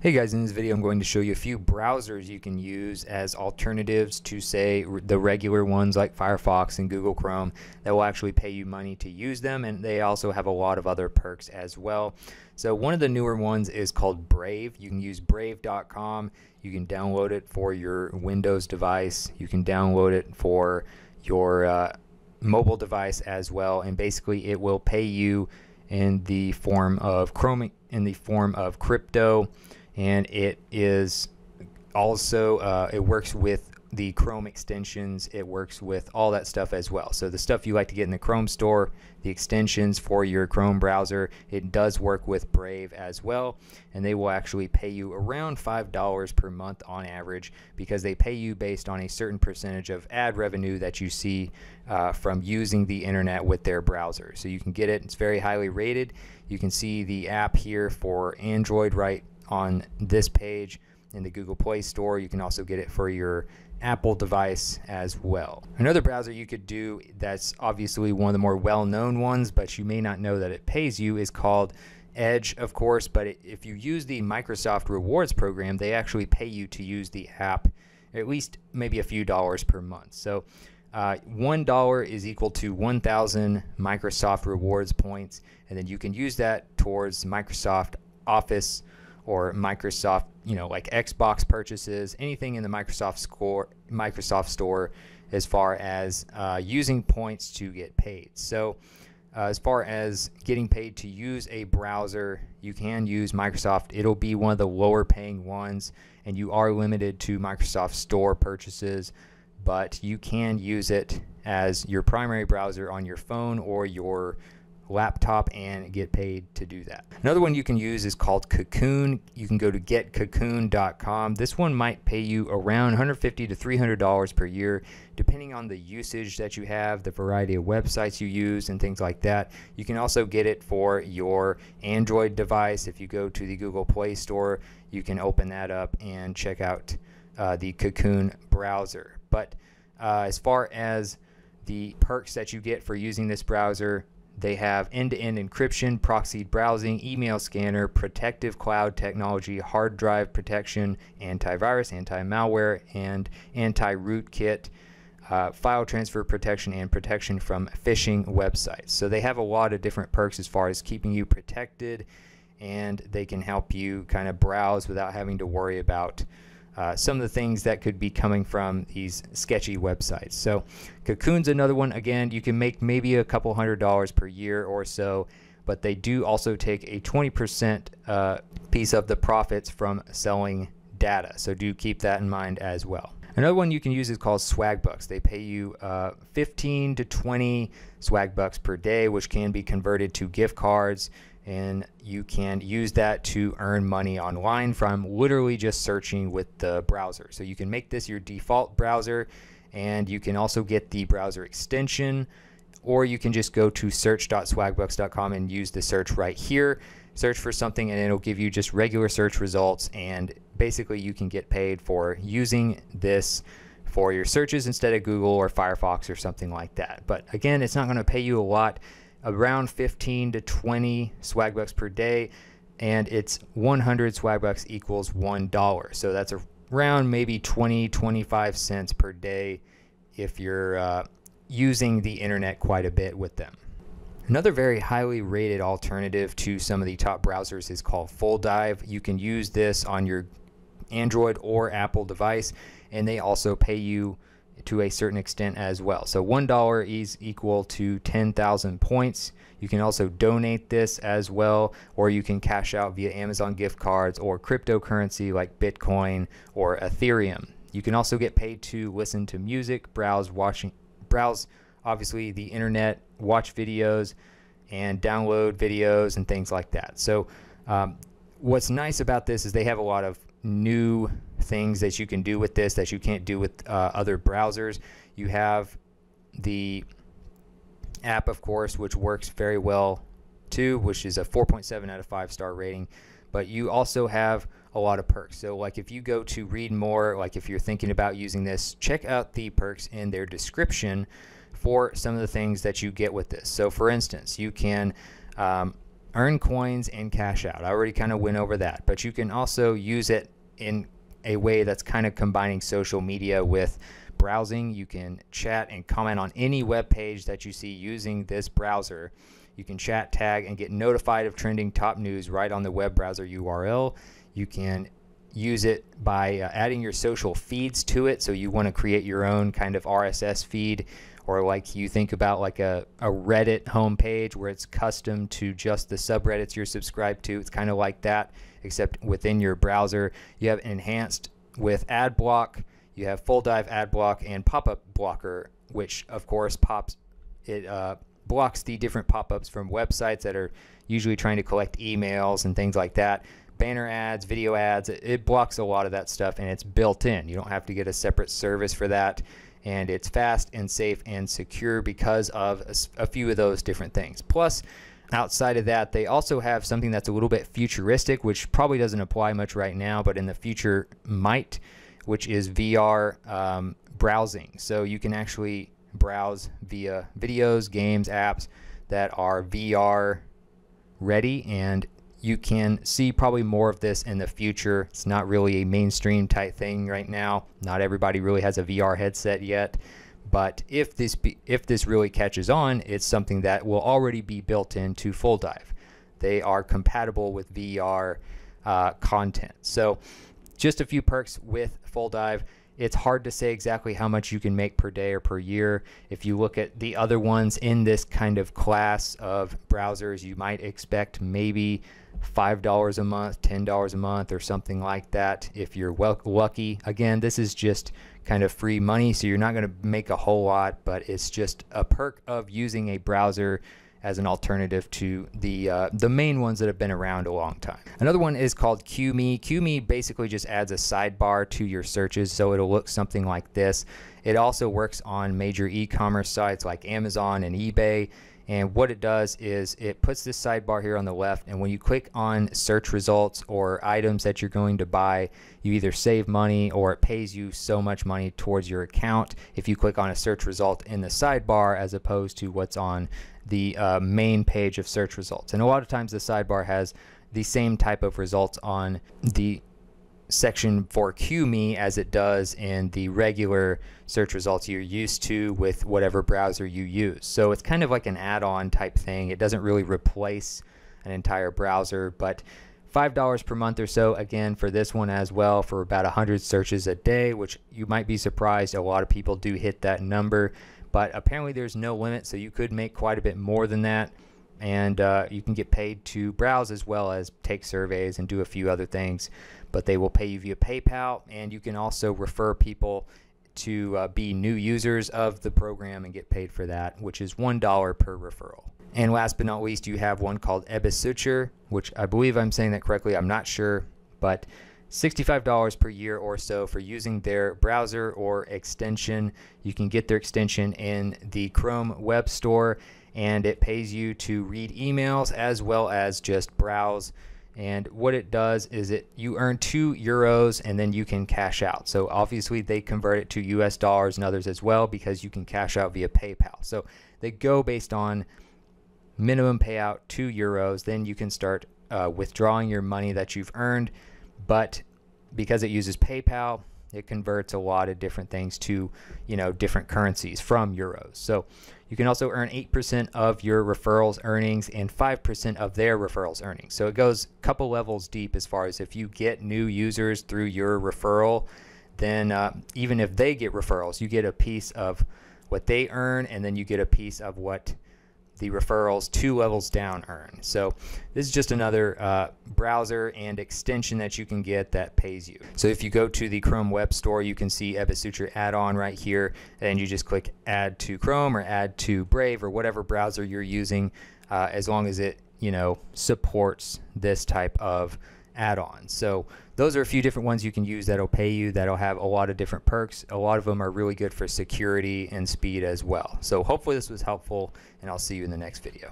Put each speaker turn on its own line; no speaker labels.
Hey guys, in this video I'm going to show you a few browsers you can use as alternatives to say the regular ones like Firefox and Google Chrome that will actually pay you money to use them and they also have a lot of other perks as well. So one of the newer ones is called Brave. You can use brave.com. You can download it for your Windows device. You can download it for your uh, mobile device as well and basically it will pay you in the form of Chrome in the form of crypto and it is also uh, it works with the Chrome extensions. It works with all that stuff as well. So the stuff you like to get in the Chrome store, the extensions for your Chrome browser, it does work with Brave as well. And they will actually pay you around $5 per month on average because they pay you based on a certain percentage of ad revenue that you see uh, from using the internet with their browser. So you can get it. It's very highly rated. You can see the app here for Android right on this page in the Google Play Store. You can also get it for your Apple device as well. Another browser you could do that's obviously one of the more well known ones, but you may not know that it pays you is called Edge, of course. But if you use the Microsoft Rewards program, they actually pay you to use the app at least maybe a few dollars per month. So uh, $1 is equal to 1,000 Microsoft Rewards points, and then you can use that towards Microsoft Office or Microsoft, you know, like Xbox purchases, anything in the Microsoft score, Microsoft Store, as far as uh, using points to get paid. So, uh, as far as getting paid to use a browser, you can use Microsoft. It'll be one of the lower paying ones, and you are limited to Microsoft Store purchases, but you can use it as your primary browser on your phone or your laptop and get paid to do that. Another one you can use is called Cocoon. You can go to getcocoon.com. This one might pay you around $150 to $300 per year, depending on the usage that you have, the variety of websites you use, and things like that. You can also get it for your Android device. If you go to the Google Play Store, you can open that up and check out uh, the Cocoon browser. But uh, as far as the perks that you get for using this browser, they have end to end encryption, proxied browsing, email scanner, protective cloud technology, hard drive protection, antivirus, anti malware, and anti rootkit. Uh, file transfer protection and protection from phishing websites. So they have a lot of different perks as far as keeping you protected, and they can help you kind of browse without having to worry about uh, some of the things that could be coming from these sketchy websites. So Cocoon's another one. Again, you can make maybe a couple hundred dollars per year or so, but they do also take a 20% uh, piece of the profits from selling data. So do keep that in mind as well. Another one you can use is called Swagbucks. They pay you uh, 15 to 20 Swagbucks per day, which can be converted to gift cards and you can use that to earn money online from literally just searching with the browser. So you can make this your default browser and you can also get the browser extension or you can just go to search.swagbucks.com and use the search right here. Search for something and it'll give you just regular search results and basically you can get paid for using this for your searches instead of Google or Firefox or something like that. But again, it's not going to pay you a lot around 15 to 20 swag bucks per day, and it's 100 swag bucks equals $1. So that's around maybe 20, 25 cents per day if you're uh, using the internet quite a bit with them. Another very highly rated alternative to some of the top browsers is called Full Dive. You can use this on your Android or Apple device, and they also pay you to a certain extent as well. So $1 is equal to 10,000 points. You can also donate this as well, or you can cash out via Amazon gift cards or cryptocurrency like Bitcoin or Ethereum. You can also get paid to listen to music, browse watching browse obviously the internet, watch videos and download videos and things like that. So um, what's nice about this is they have a lot of new things that you can do with this that you can't do with uh, other browsers. You have the app, of course, which works very well too, which is a 4.7 out of 5 star rating. But you also have a lot of perks. So, like if you go to read more, like if you're thinking about using this, check out the perks in their description for some of the things that you get with this. So, for instance, you can um, earn coins and cash out. I already kind of went over that, but you can also use it in a way that's kind of combining social media with browsing. You can chat and comment on any web page that you see using this browser. You can chat, tag, and get notified of trending top news right on the web browser URL. You can use it by uh, adding your social feeds to it. So you want to create your own kind of RSS feed or like you think about like a, a Reddit homepage where it's custom to just the subreddits you're subscribed to. It's kind of like that, except within your browser. You have enhanced with ad block, you have full dive ad block and pop-up blocker, which of course pops it uh, blocks the different pop-ups from websites that are usually trying to collect emails and things like that banner ads, video ads, it blocks a lot of that stuff and it's built in. You don't have to get a separate service for that and it's fast and safe and secure because of a, few of those different things. Plus, outside of that, they also have something that's a little bit futuristic, which probably doesn't apply much right now, but in the future might, which is VR um, browsing. So you can actually browse via videos, games, apps that are VR ready and you can see probably more of this in the future. It's not really a mainstream type thing right now. Not everybody really has a VR headset yet. But if this be, if this really catches on, it's something that will already be built into Full Dive. They are compatible with VR uh, content. So just a few perks with Full Dive. It's hard to say exactly how much you can make per day or per year. If you look at the other ones in this kind of class of browsers, you might expect maybe $5 a month, $10 a month, or something like that if you're lucky. Again, this is just kind of free money, so you're not going to make a whole lot, but it's just a perk of using a browser as an alternative to the uh, the main ones that have been around a long time. Another one is called QMe. QMe basically just adds a sidebar to your searches, so it'll look something like this. It also works on major e-commerce sites like Amazon and eBay. And what it does is it puts this sidebar here on the left. And when you click on search results or items that you're going to buy, you either save money or it pays you so much money towards your account if you click on a search result in the sidebar as opposed to what's on the uh, main page of search results. And a lot of times the sidebar has the same type of results on the section for QMe as it does in the regular search results you're used to with whatever browser you use. So it's kind of like an add-on type thing. It doesn't really replace an entire browser, but $5 per month or so again for this one as well for about 100 searches a day, which you might be surprised a lot of people do hit that number, but apparently there's no limit, so you could make quite a bit more than that and uh, you can get paid to browse as well as take surveys and do a few other things but they will pay you via PayPal. And you can also refer people to uh, be new users of the program and get paid for that, which is $1 per referral. And last but not least, you have one called Ebisuture, which I believe I'm saying that correctly. I'm not sure, but $65 per year or so for using their browser or extension. You can get their extension in the Chrome Web Store, and it pays you to read emails as well as just browse and what it does is it you earn two euros and then you can cash out. So obviously they convert it to US dollars and others as well because you can cash out via PayPal. So they go based on minimum payout two euros. Then you can start uh, withdrawing your money that you've earned. But because it uses PayPal, it converts a lot of different things to, you know, different currencies from euros. So you can also earn 8% of your referrals earnings and 5% of their referrals earnings. So it goes a couple levels deep as far as if you get new users through your referral, then uh, even if they get referrals, you get a piece of what they earn and then you get a piece of what the referrals two levels down earn. So this is just another uh, browser and extension that you can get that pays you. So if you go to the Chrome Web Store, you can see Ebisuture add-on right here, and you just click Add to Chrome or Add to Brave or whatever browser you're using, uh, as long as it you know supports this type of add-on. So those are a few different ones you can use that'll pay you that'll have a lot of different perks a lot of them are really good for security and speed as well so hopefully this was helpful and i'll see you in the next video